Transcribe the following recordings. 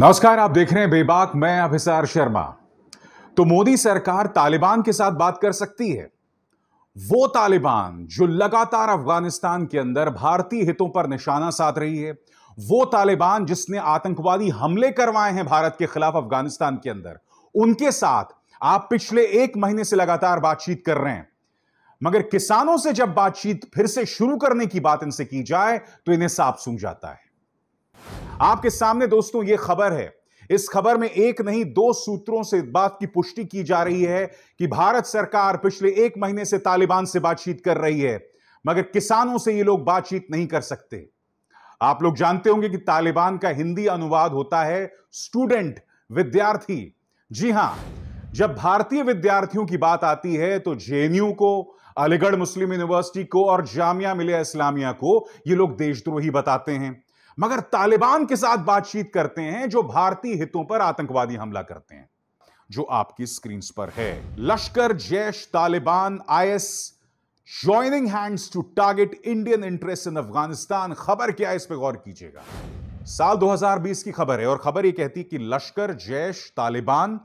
नमस्कार आप देख रहे हैं बेबाक मैं अभिसार शर्मा तो मोदी सरकार तालिबान के साथ बात कर सकती है वो तालिबान जो लगातार अफगानिस्तान के अंदर भारतीय हितों पर निशाना साध रही है वो तालिबान जिसने आतंकवादी हमले करवाए हैं भारत के खिलाफ अफगानिस्तान के अंदर उनके साथ आप पिछले एक महीने से लगातार बातचीत कर रहे हैं मगर किसानों से जब बातचीत फिर से शुरू करने की बात इनसे की जाए तो इन्हें साफ सूंघ जाता है आपके सामने दोस्तों यह खबर है इस खबर में एक नहीं दो सूत्रों से बात की पुष्टि की जा रही है कि भारत सरकार पिछले एक महीने से तालिबान से बातचीत कर रही है मगर किसानों से ये लोग बातचीत नहीं कर सकते आप लोग जानते होंगे कि तालिबान का हिंदी अनुवाद होता है स्टूडेंट विद्यार्थी जी हां जब भारतीय विद्यार्थियों की बात आती है तो जेएनयू को अलीगढ़ मुस्लिम यूनिवर्सिटी को और जामिया मिलिया इस्लामिया को ये लोग देशद्रोही बताते हैं मगर तालिबान के साथ बातचीत करते हैं जो भारतीय हितों पर आतंकवादी हमला करते हैं जो आपकी स्क्रीन पर है Lashkar Jaish Taliban IS joining hands to target Indian interest in Afghanistan खबर क्या है इस पर गौर कीजिएगा साल 2020 की खबर है और खबर यह कहती कि लश्कर जैश तालिबान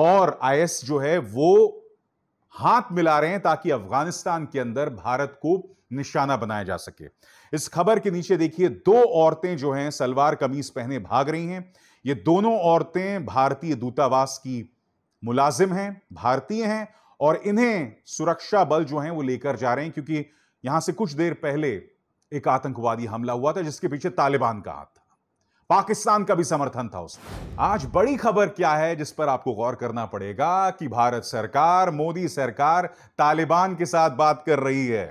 और आईएस जो है वो हाथ मिला रहे हैं ताकि अफगानिस्तान के अंदर भारत को निशाना बनाया जा सके इस खबर के नीचे देखिए दो औरतें जो हैं सलवार कमीज पहने भाग रही हैं ये दोनों औरतें भारतीय दूतावास की मुलाजिम हैं भारतीय हैं और इन्हें सुरक्षा बल जो हैं वो लेकर जा रहे हैं क्योंकि यहां से कुछ देर पहले एक आतंकवादी हमला हुआ था जिसके पीछे तालिबान का हाथ पाकिस्तान का भी समर्थन था उसमें आज बड़ी खबर क्या है जिस पर आपको गौर करना पड़ेगा कि भारत सरकार मोदी सरकार तालिबान के साथ बात कर रही है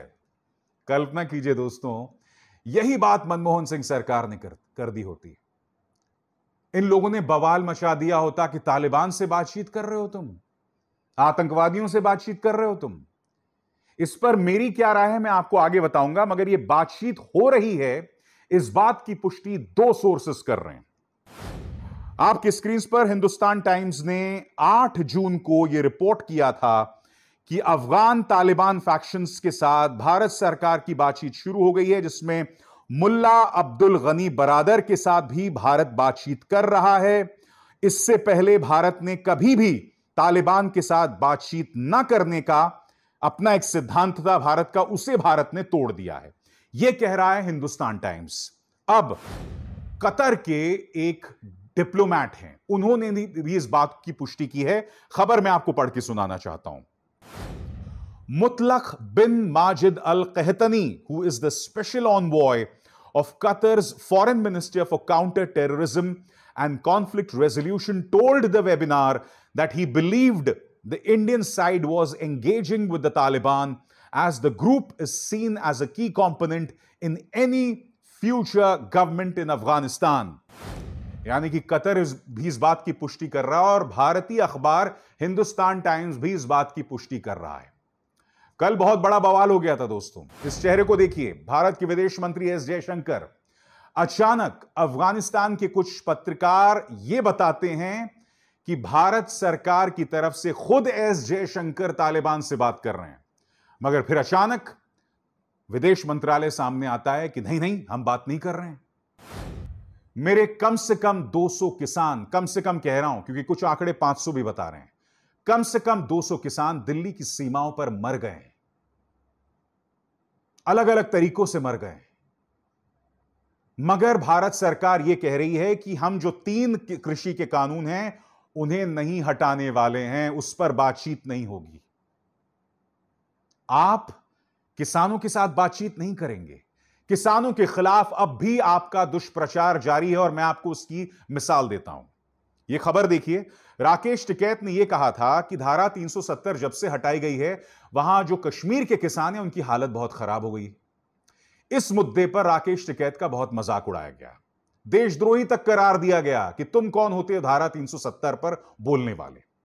कल्पना कीजिए दोस्तों यही बात मनमोहन सिंह सरकार ने कर, कर दी होती इन लोगों ने बवाल मचा दिया होता कि तालिबान से बातचीत कर रहे हो तुम आतंकवादियों से बातचीत कर रहे हो तुम इस पर मेरी क्या राय है मैं आपको आगे बताऊंगा मगर यह बातचीत हो रही है इस बात की पुष्टि दो सोर्सेस कर रहे हैं आपकी स्क्रीन पर हिंदुस्तान टाइम्स ने 8 जून को यह रिपोर्ट किया था कि अफगान तालिबान फैक्शंस के साथ भारत सरकार की बातचीत शुरू हो गई है जिसमें मुल्ला अब्दुल गनी बरादर के साथ भी भारत बातचीत कर रहा है इससे पहले भारत ने कभी भी तालिबान के साथ बातचीत न करने का अपना एक सिद्धांत था भारत का उसे भारत ने तोड़ दिया है यह कह रहा है हिंदुस्तान टाइम्स अब कतर के एक डिप्लोमैट हैं उन्होंने भी इस बात की पुष्टि की है खबर मैं आपको पढ़ के सुनाना चाहता हूं मुतलख बिन Majid al Qahtani who is the special envoy of Qatar foreign ministry of counter terrorism and conflict resolution told the webinar that he believed the Indian side was engaging with the Taliban as the group is seen as a key component in any future government in Afghanistan. यानी कि Qatar इस भी इस बात की पुष्टि कर रहा है और भारतीय अखबार हिंदुस्तान टाइम्स भी इस बात की पुष्टि कर रहा है कल बहुत बड़ा बवाल हो गया था दोस्तों इस चेहरे को देखिए भारत के विदेश मंत्री एस जयशंकर अचानक अफगानिस्तान के कुछ पत्रकार ये बताते हैं कि भारत सरकार की तरफ से खुद एस जयशंकर तालिबान से बात कर रहे हैं मगर फिर अचानक विदेश मंत्रालय सामने आता है कि नहीं नहीं हम बात नहीं कर रहे हैं मेरे कम से कम 200 किसान कम से कम कह रहा हूं क्योंकि कुछ आंकड़े 500 भी बता रहे हैं कम से कम 200 किसान दिल्ली की सीमाओं पर मर गए अलग अलग तरीकों से मर गए मगर भारत सरकार यह कह रही है कि हम जो तीन कृषि के कानून हैं उन्हें नहीं हटाने वाले हैं उस पर बातचीत नहीं होगी आप किसानों के साथ बातचीत नहीं करेंगे किसानों के खिलाफ अब भी आपका दुष्प्रचार जारी है और मैं आपको उसकी मिसाल देता हूं यह खबर देखिए राकेश टिकैत ने यह कहा था कि धारा 370 जब से हटाई गई है वहां जो कश्मीर के किसान हैं उनकी हालत बहुत खराब हो गई इस मुद्दे पर राकेश टिकैत का बहुत मजाक उड़ाया गया देशद्रोही तक करार दिया गया कि तुम कौन होते हो धारा 370 पर बोलने वाले